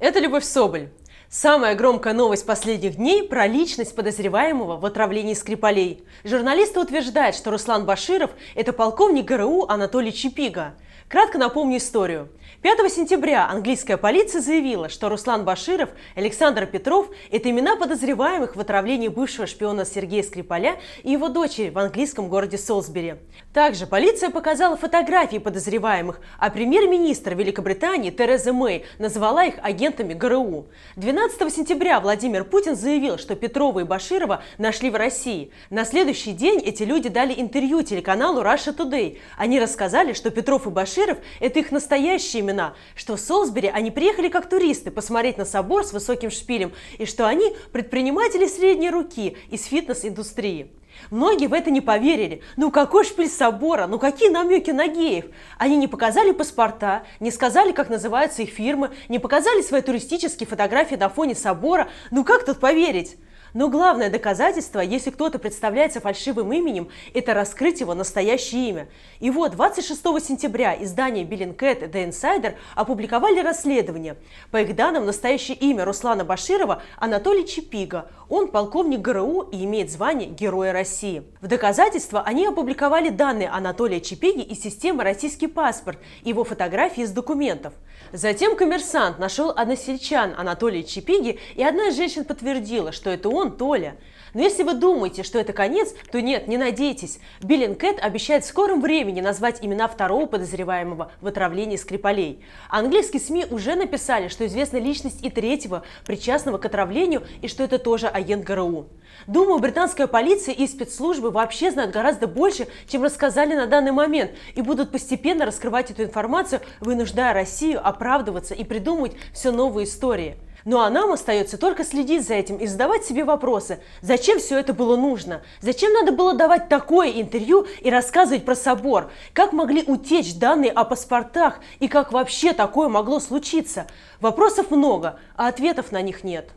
Это Любовь Соболь, Самая громкая новость последних дней про личность подозреваемого в отравлении Скрипалей. Журналисты утверждают, что Руслан Баширов – это полковник ГРУ Анатолий Чепига. Кратко напомню историю. 5 сентября английская полиция заявила, что Руслан Баширов, Александр Петров – это имена подозреваемых в отравлении бывшего шпиона Сергея Скрипаля и его дочери в английском городе Солсбери. Также полиция показала фотографии подозреваемых, а премьер-министр Великобритании Тереза Мэй назвала их агентами ГРУ. 12 12 сентября Владимир Путин заявил, что Петрова и Баширова нашли в России. На следующий день эти люди дали интервью телеканалу Russia Today. Они рассказали, что Петров и Баширов – это их настоящие имена, что в Солсбери они приехали как туристы посмотреть на собор с высоким шпилем, и что они – предприниматели средней руки из фитнес-индустрии. Многие в это не поверили. Ну какой шпиль собора, ну какие намеки на геев? Они не показали паспорта, не сказали, как называются их фирмы, не показали свои туристические фотографии на фоне собора. Ну как тут поверить? Но главное доказательство, если кто-то представляется фальшивым именем, это раскрыть его настоящее имя. И вот 26 сентября издание Billingcat и The Insider опубликовали расследование. По их данным, настоящее имя Руслана Баширова Анатолий Чепига. Он полковник ГРУ и имеет звание Героя России. В доказательство они опубликовали данные Анатолия Чепиги из системы «Российский паспорт» и его фотографии из документов. Затем коммерсант нашел односельчан Анатолия Чепиги, и одна из женщин подтвердила, что это он он, Толя. Но если вы думаете, что это конец, то нет, не надейтесь. Биллин Кэт обещает в скором времени назвать имена второго подозреваемого в отравлении Скрипалей. Английские СМИ уже написали, что известна личность и третьего, причастного к отравлению, и что это тоже агент ГРУ. Думаю, британская полиция и спецслужбы вообще знают гораздо больше, чем рассказали на данный момент, и будут постепенно раскрывать эту информацию, вынуждая Россию оправдываться и придумывать все новые истории. Ну а нам остается только следить за этим и задавать себе вопросы, зачем все это было нужно, зачем надо было давать такое интервью и рассказывать про собор, как могли утечь данные о паспортах и как вообще такое могло случиться. Вопросов много, а ответов на них нет.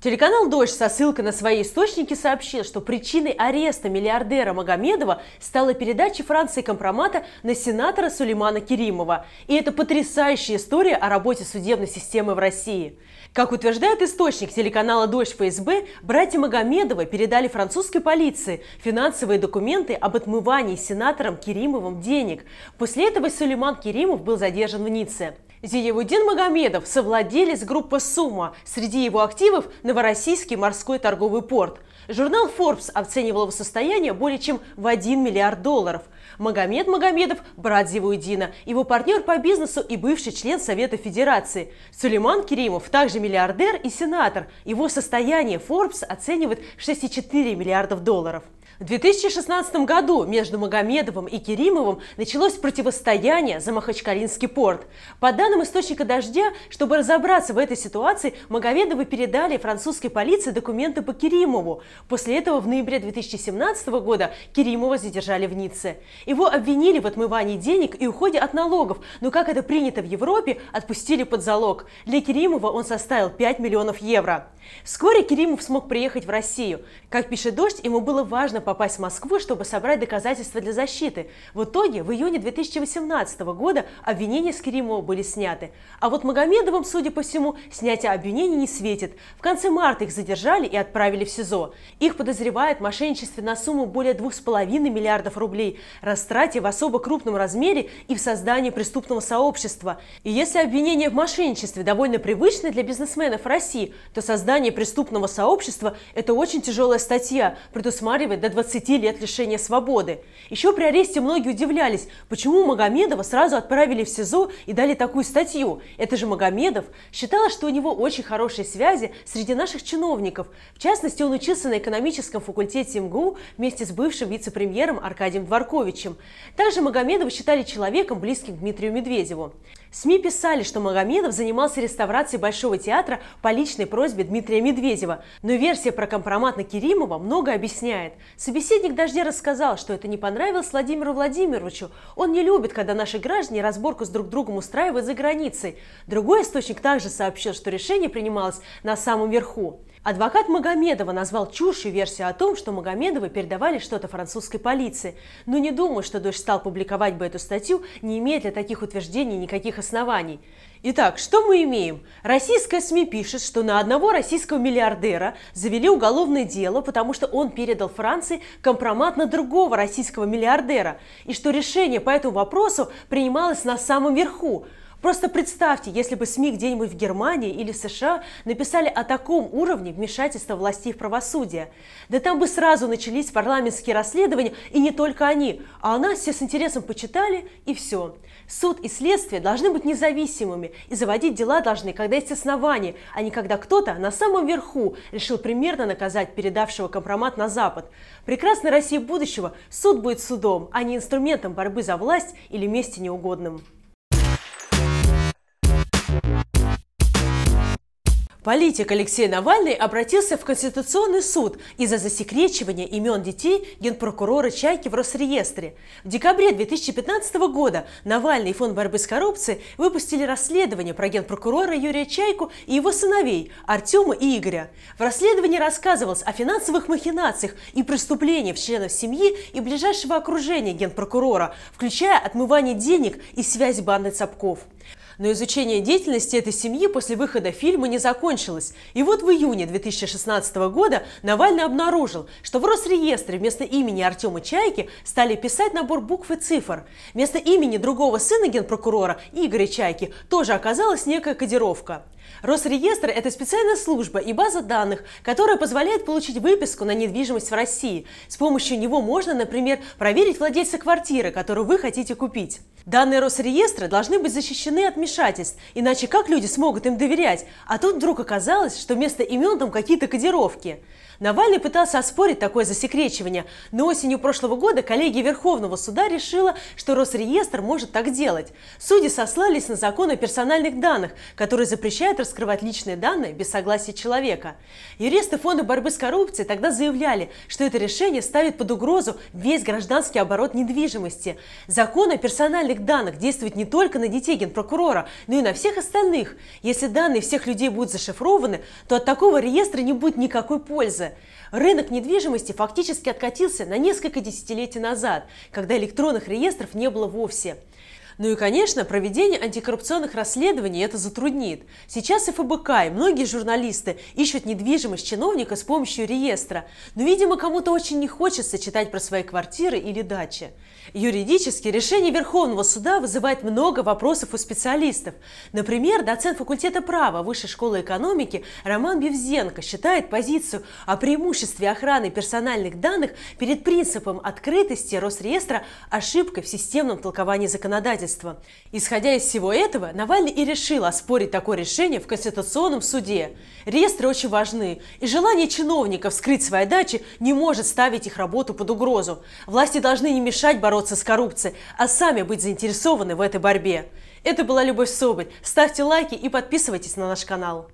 Телеканал «Дождь» со ссылкой на свои источники сообщил, что причиной ареста миллиардера Магомедова стала передача Франции компромата на сенатора Сулеймана Керимова. И это потрясающая история о работе судебной системы в России. Как утверждает источник телеканала «Дождь» ФСБ, братья Магомедова передали французской полиции финансовые документы об отмывании сенатором Керимовым денег. После этого Сулейман Керимов был задержан в Ницце. Зиевудин Магомедов – совладелец группы Сумма, Среди его активов – Новороссийский морской торговый порт. Журнал Forbes оценивал его состояние более чем в 1 миллиард долларов. Магомед Магомедов – брат Зиевудина, его партнер по бизнесу и бывший член Совета Федерации. Сулейман Керимов – также миллиардер и сенатор. Его состояние Forbes оценивает в 6,4 миллиардов долларов. В 2016 году между Магомедовым и Керимовым началось противостояние за Махачкалинский порт. По данным источника «Дождя», чтобы разобраться в этой ситуации, Магомедовы передали французской полиции документы по Керимову. После этого в ноябре 2017 года Керимова задержали в Ницце. Его обвинили в отмывании денег и уходе от налогов, но, как это принято в Европе, отпустили под залог. Для Керимова он составил 5 миллионов евро. Вскоре Керимов смог приехать в Россию. Как пишет «Дождь», ему было важно попасть в Москву, чтобы собрать доказательства для защиты. В итоге в июне 2018 года обвинения с Керимова были сняты. А вот Магомедовым, судя по всему, снятие обвинений не светит. В конце марта их задержали и отправили в СИЗО. Их подозревают в мошенничестве на сумму более 2,5 миллиардов рублей, растрате в особо крупном размере и в создании преступного сообщества. И если обвинение в мошенничестве довольно привычны для бизнесменов России, то создание преступного сообщества – это очень тяжелая статья, предусматривает до 20 лет лишения свободы. Еще при аресте многие удивлялись, почему Магомедова сразу отправили в СИЗО и дали такую статью. Это же Магомедов считала, что у него очень хорошие связи среди наших чиновников. В частности, он учился на экономическом факультете МГУ вместе с бывшим вице-премьером Аркадием Дворковичем. Также Магомедова считали человеком, близким к Дмитрию Медведеву. СМИ писали, что Магомедов занимался реставрацией Большого театра по личной просьбе Дмитрия Медведева, но версия про компромат на Керимова много объясняет. Собеседник Дождя рассказал, что это не понравилось Владимиру Владимировичу. Он не любит, когда наши граждане разборку с друг другом устраивают за границей. Другой источник также сообщил, что решение принималось на самом верху. Адвокат Магомедова назвал чушью версию о том, что Магомедовы передавали что-то французской полиции, но не думаю, что Дождь стал публиковать бы эту статью, не имея для таких утверждений никаких оснований. Итак, что мы имеем? Российская СМИ пишет, что на одного российского миллиардера завели уголовное дело, потому что он передал Франции компромат на другого российского миллиардера, и что решение по этому вопросу принималось на самом верху – Просто представьте, если бы СМИ где-нибудь в Германии или в США написали о таком уровне вмешательства властей в правосудие. Да там бы сразу начались парламентские расследования, и не только они, а о нас все с интересом почитали, и все. Суд и следствие должны быть независимыми, и заводить дела должны, когда есть основания, а не когда кто-то на самом верху решил примерно наказать передавшего компромат на Запад. Прекрасной России будущего суд будет судом, а не инструментом борьбы за власть или мести неугодным. Политик Алексей Навальный обратился в Конституционный суд из-за засекречивания имен детей генпрокурора Чайки в Росреестре. В декабре 2015 года Навальный и Фонд борьбы с коррупцией выпустили расследование про генпрокурора Юрия Чайку и его сыновей Артема и Игоря. В расследовании рассказывалось о финансовых махинациях и преступлениях членов семьи и ближайшего окружения генпрокурора, включая отмывание денег и связь банды Цапков. Но изучение деятельности этой семьи после выхода фильма не закончилось. И вот в июне 2016 года Навальный обнаружил, что в Росреестре вместо имени Артема Чайки стали писать набор букв и цифр. Вместо имени другого сына генпрокурора, Игоря Чайки, тоже оказалась некая кодировка. Росреестр – это специальная служба и база данных, которая позволяет получить выписку на недвижимость в России. С помощью него можно, например, проверить владельца квартиры, которую вы хотите купить. Данные Росреестра должны быть защищены от мешания замешательств. Иначе как люди смогут им доверять? А тут вдруг оказалось, что вместо имен там какие-то кодировки. Навальный пытался оспорить такое засекречивание, но осенью прошлого года коллегия Верховного суда решила, что Росреестр может так делать. Судьи сослались на закон о персональных данных, который запрещает раскрывать личные данные без согласия человека. Юристы Фонда борьбы с коррупцией тогда заявляли, что это решение ставит под угрозу весь гражданский оборот недвижимости. Закон о персональных данных действует не только на детей генпрокурора, партнера, но ну и на всех остальных. Если данные всех людей будут зашифрованы, то от такого реестра не будет никакой пользы. Рынок недвижимости фактически откатился на несколько десятилетий назад, когда электронных реестров не было вовсе. Ну и, конечно, проведение антикоррупционных расследований это затруднит. Сейчас и ФБК, и многие журналисты ищут недвижимость чиновника с помощью реестра, но, видимо, кому-то очень не хочется читать про свои квартиры или дачи. Юридически решение Верховного суда вызывает много вопросов у специалистов. Например, доцент факультета права Высшей школы экономики Роман Бевзенко считает позицию о преимуществе охраны персональных данных перед принципом открытости Росреестра ошибкой в системном толковании законодательства правительства. Исходя из всего этого, Навальный и решил оспорить такое решение в Конституционном суде. Реестры очень важны, и желание чиновников скрыть свои дачи не может ставить их работу под угрозу. Власти должны не мешать бороться с коррупцией, а сами быть заинтересованы в этой борьбе. Это была Любовь Соболь. Ставьте лайки и подписывайтесь на наш канал.